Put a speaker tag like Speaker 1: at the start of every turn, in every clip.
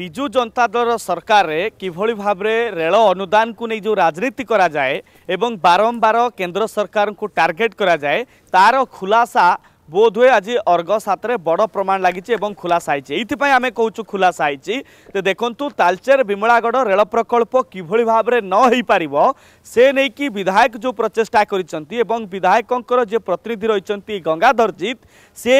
Speaker 1: বিজু জনতা দলৰ চৰকাৰে কিভৰি ভাৱে ৰেল অনুদান কু যি ৰাজনীতি কৰা যায় বাৰম্বাৰ কেন্দ্ৰ চৰকাৰ টাৰ্গেট কৰা যায় তাৰ খুলাচা ବୋଧହୁଏ ଆଜି ଅର୍ଗସ୍ ହାତରେ ବଡ଼ ପ୍ରମାଣ ଲାଗିଛି ଏବଂ ଖୁଲାସା ହେଇଛି ଏଇଥିପାଇଁ ଆମେ କହୁଛୁ ଖୁଲାସା ହେଇଛି ତ ଦେଖନ୍ତୁ ତାଲଚେର ବିମଳାଗଡ଼ ରେଳ ପ୍ରକଳ୍ପ କିଭଳି ଭାବରେ ନ ହୋଇପାରିବ ସେ ନେଇକି ବିଧାୟକ ଯେଉଁ ପ୍ରଚେଷ୍ଟା କରିଛନ୍ତି ଏବଂ ବିଧାୟକଙ୍କର ଯେ ପ୍ରତିନିଧି ରହିଛନ୍ତି ଗଙ୍ଗାଧରଜିତ ସେ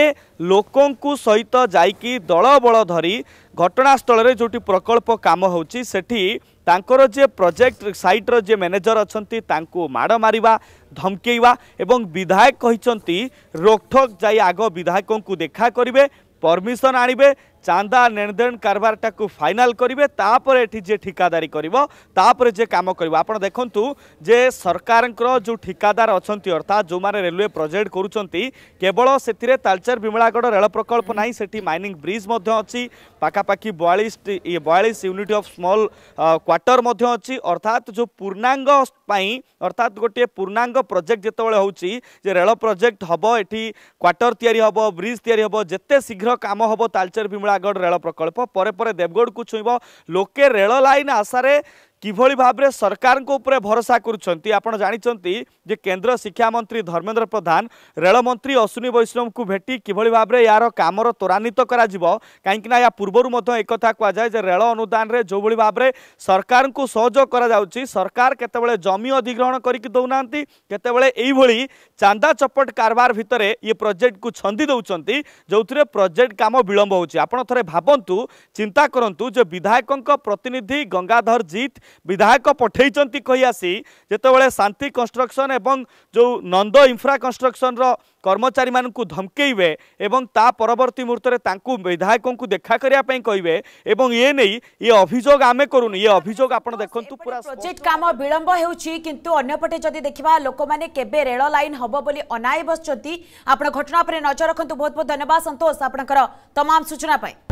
Speaker 1: ଲୋକଙ୍କୁ ସହିତ ଯାଇକି ଦଳବଳ ଧରି ଘଟଣାସ୍ଥଳରେ ଯେଉଁଠି ପ୍ରକଳ୍ପ କାମ ହେଉଛି ସେଠି ତାଙ୍କର ଯିଏ ପ୍ରୋଜେକ୍ଟ ସାଇଟ୍ର ଯିଏ ମ୍ୟାନେଜର ଅଛନ୍ତି ତାଙ୍କୁ ମାଡ଼ ମାରିବା ଧମକେଇବା ଏବଂ ବିଧାୟକ କହିଛନ୍ତି ରୋକଠୋକ୍ ଯାଇ ଆଗ ବିଧାୟକଙ୍କୁ ଦେଖା କରିବେ ପରମିଶନ ଆଣିବେ চাঁদা ନେଣଦେଣ କାରବାରଟାକୁ ଫାଇନାଲ୍ କରିବେ ତାପରେ ଏଠି ଯିଏ ଠିକାଦାରୀ କରିବ ତାପରେ ଯିଏ କାମ କରିବ ଆପଣ ଦେଖନ୍ତୁ ଯେ ସରକାରଙ୍କର ଯେଉଁ ଠିକାଦାର ଅଛନ୍ତି ଅର୍ଥାତ୍ ଯେଉଁମାନେ ରେଲୱେ ପ୍ରୋଜେକ୍ଟ କରୁଛନ୍ତି କେବଳ ସେଥିରେ ତାଳଚେର ବିମଳାଗଡ଼ ରେଳ ପ୍ରକଳ୍ପ ନାହିଁ ସେଠି ମାଇନିଂ ବ୍ରିଜ୍ ମଧ୍ୟ ଅଛି ପାଖାପାଖି ବୟାଳିଶ ବୟାଳିଶ ୟୁନିଟ୍ ଅଫ୍ ସ୍ମଲ୍ କ୍ୱାର୍ଟର ମଧ୍ୟ ଅଛି ଅର୍ଥାତ୍ ଯେଉଁ ପୂର୍ଣ୍ଣାଙ୍ଗ ପାଇଁ ଅର୍ଥାତ୍ ଗୋଟିଏ ପୂର୍ଣ୍ଣାଙ୍ଗ ପ୍ରୋଜେକ୍ଟ ଯେତେବେଳେ ହେଉଛି ଯେ ରେଳ ପ୍ରୋଜେକ୍ଟ ହେବ ଏଠି କ୍ୱାର୍ଟର ତିଆରି ହେବ ବ୍ରିଜ୍ ତିଆରି ହେବ ଯେତେ ଶୀଘ୍ର କାମ ହେବ ତାଳଚେର ବିମଳା ରାୟଗଡ଼ ରେଳ ପ୍ରକଳ୍ପ ପରେ ପରେ ଦେବଗଡ଼କୁ ଛୁଇଁବ ଲୋକେ ରେଳ ଲାଇନ୍ ଆଶାରେ কিভাবে ভাবে সরকার উপরে ভরসা করছেন আপনার জাঁচান যে কেন্দ্র শিক্ষামন্ত্রী ধর্মেন্দ্র প্রধান রেলমন্ত্রী অশ্বিনী বৈষ্ণবু ভেটি কিভাবে ভাবে এর কামর ত্বরান্বিত করা কিনা ইয়া পূর্বর একথা কুযায় যে রেল অনুদানে যেভাবে ভাবে সরকার সহযোগ করা যাচ্ছে সরকার কেতবে জমি অধিগ্রহণ করিকি দেউনা কেতবে এইভাবে চান্দা চপট কারবার ভিতরে ইয়ে প্রোজেক্ট কু ছন্দি দৌঁচান যে প্রোজেক্ট কাম বিলম্ব হচ্ছে আপনার থাকে ভাবতু চিন্তা করতু যে বিধায়ক প্রতিনিধি গঙ্গাধর জিত ବିଧାୟକ ପଠାଇଛନ୍ତି କହି ଆସି ଯେତେବେଳେ ଶାନ୍ତି କନଷ୍ଟ୍ରକ୍ସନ୍ ଏବଂ ଯେଉଁ ନନ୍ଦ ଇନ୍ଫ୍ରା କନଷ୍ଟ୍ରକ୍ସନ୍ର କର୍ମଚାରୀମାନଙ୍କୁ ଧମକେଇବେ ଏବଂ ତା ପରବର୍ତ୍ତୀ ମୁହୂର୍ତ୍ତରେ ତାଙ୍କୁ ବିଧାୟକଙ୍କୁ ଦେଖା କରିବା ପାଇଁ କହିବେ ଏବଂ ଏ ନେଇ ଇଏ ଅଭିଯୋଗ ଆମେ କରୁନି ଇଏ ଅଭିଯୋଗ ଆପଣ ଦେଖନ୍ତୁ ପୁରା
Speaker 2: ପ୍ରୋଜେକ୍ଟ କାମ ବିଳମ୍ବ ହେଉଛି କିନ୍ତୁ ଅନ୍ୟପଟେ ଯଦି ଦେଖିବା ଲୋକମାନେ କେବେ ରେଳ ଲାଇନ୍ ହେବ ବୋଲି ଅନାଇ ବସିଛନ୍ତି ଆପଣ ଘଟଣା ଉପରେ ନଜର ରଖନ୍ତୁ ବହୁତ ବହୁତ ଧନ୍ୟବାଦ ସନ୍ତୋଷ ଆପଣଙ୍କର ତମାମ ସୂଚନା ପାଇଁ